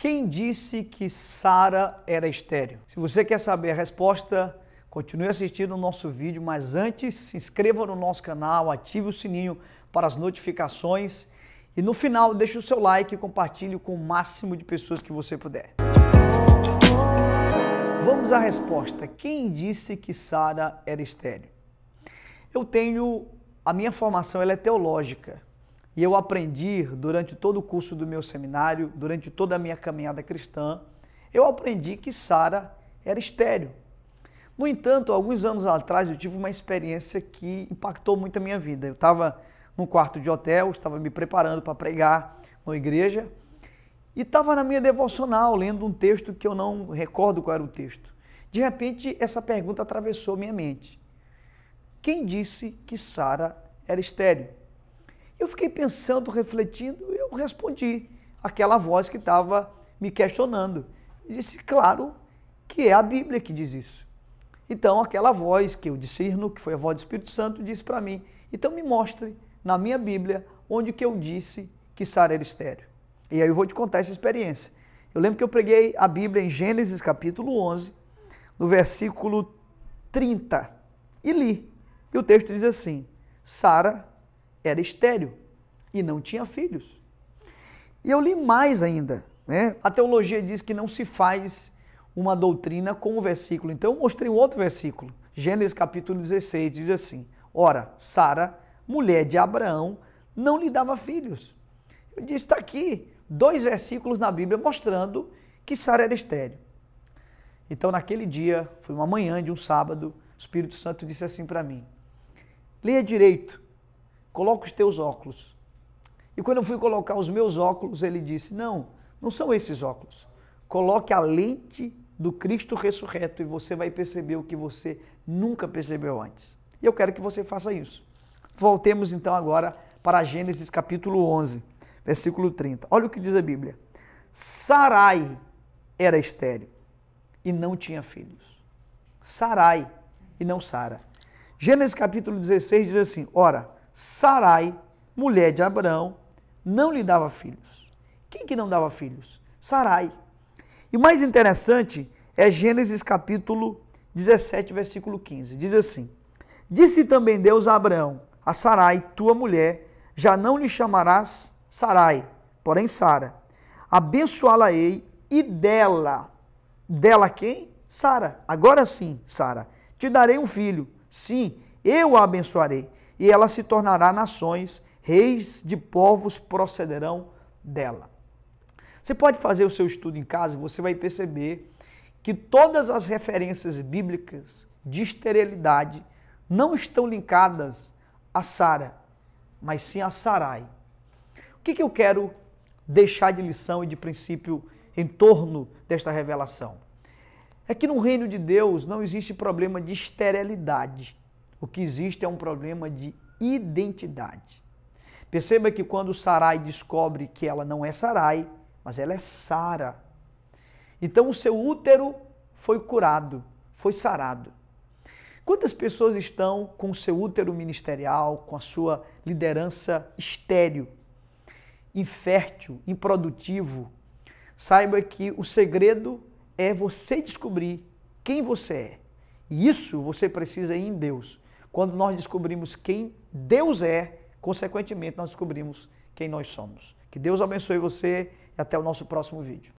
Quem disse que Sara era estéreo? Se você quer saber a resposta, continue assistindo o nosso vídeo, mas antes se inscreva no nosso canal, ative o sininho para as notificações e no final deixe o seu like e compartilhe com o máximo de pessoas que você puder. Vamos à resposta. Quem disse que Sara era estéreo? Eu tenho a minha formação ela é teológica. E eu aprendi durante todo o curso do meu seminário, durante toda a minha caminhada cristã, eu aprendi que Sara era estéreo. No entanto, alguns anos atrás eu tive uma experiência que impactou muito a minha vida. Eu estava num quarto de hotel, estava me preparando para pregar na igreja e estava na minha devocional lendo um texto que eu não recordo qual era o texto. De repente, essa pergunta atravessou minha mente. Quem disse que Sara era estéreo? Eu fiquei pensando, refletindo, e eu respondi aquela voz que estava me questionando. Eu disse, claro que é a Bíblia que diz isso. Então, aquela voz que eu discerno, que foi a voz do Espírito Santo, disse para mim: então me mostre na minha Bíblia onde que eu disse que Sara era estéreo. E aí eu vou te contar essa experiência. Eu lembro que eu preguei a Bíblia em Gênesis capítulo 11, no versículo 30, e li. E o texto diz assim: Sara era estéril e não tinha filhos. E eu li mais ainda. Né? A teologia diz que não se faz uma doutrina com o versículo. Então eu mostrei um outro versículo. Gênesis capítulo 16 diz assim: Ora, Sara, mulher de Abraão, não lhe dava filhos. Eu disse: está aqui dois versículos na Bíblia mostrando que Sara era estéreo. Então naquele dia, foi uma manhã de um sábado, o Espírito Santo disse assim para mim: Leia direito coloca os teus óculos. E quando eu fui colocar os meus óculos, ele disse: Não, não são esses óculos. Coloque a lente do Cristo ressurreto e você vai perceber o que você nunca percebeu antes. E eu quero que você faça isso. Voltemos então agora para Gênesis capítulo 11, versículo 30. Olha o que diz a Bíblia. Sarai era estéril e não tinha filhos. Sarai e não Sara. Gênesis capítulo 16 diz assim: Ora, Sarai, mulher de Abraão, não lhe dava filhos. Quem que não dava filhos? Sarai. E mais interessante é Gênesis capítulo 17, versículo 15. Diz assim: Disse também Deus a Abraão: A Sarai, tua mulher, já não lhe chamarás Sarai, porém Sara. Abençoá-la-ei e dela. Dela quem? Sara. Agora sim, Sara. Te darei um filho. Sim, eu a abençoarei e ela se tornará nações, reis de povos procederão dela. Você pode fazer o seu estudo em casa e você vai perceber que todas as referências bíblicas de esterilidade não estão linkadas a Sara, mas sim a Sarai. O que, que eu quero deixar de lição e de princípio em torno desta revelação? É que no reino de Deus não existe problema de esterilidade. O que existe é um problema de identidade. Perceba que quando Sarai descobre que ela não é Sarai, mas ela é Sara. Então o seu útero foi curado, foi sarado. Quantas pessoas estão com o seu útero ministerial, com a sua liderança estéril, infértil, improdutivo? Saiba que o segredo é você descobrir quem você é. E isso você precisa ir em Deus. Quando nós descobrimos quem Deus é, consequentemente, nós descobrimos quem nós somos. Que Deus abençoe você e até o nosso próximo vídeo.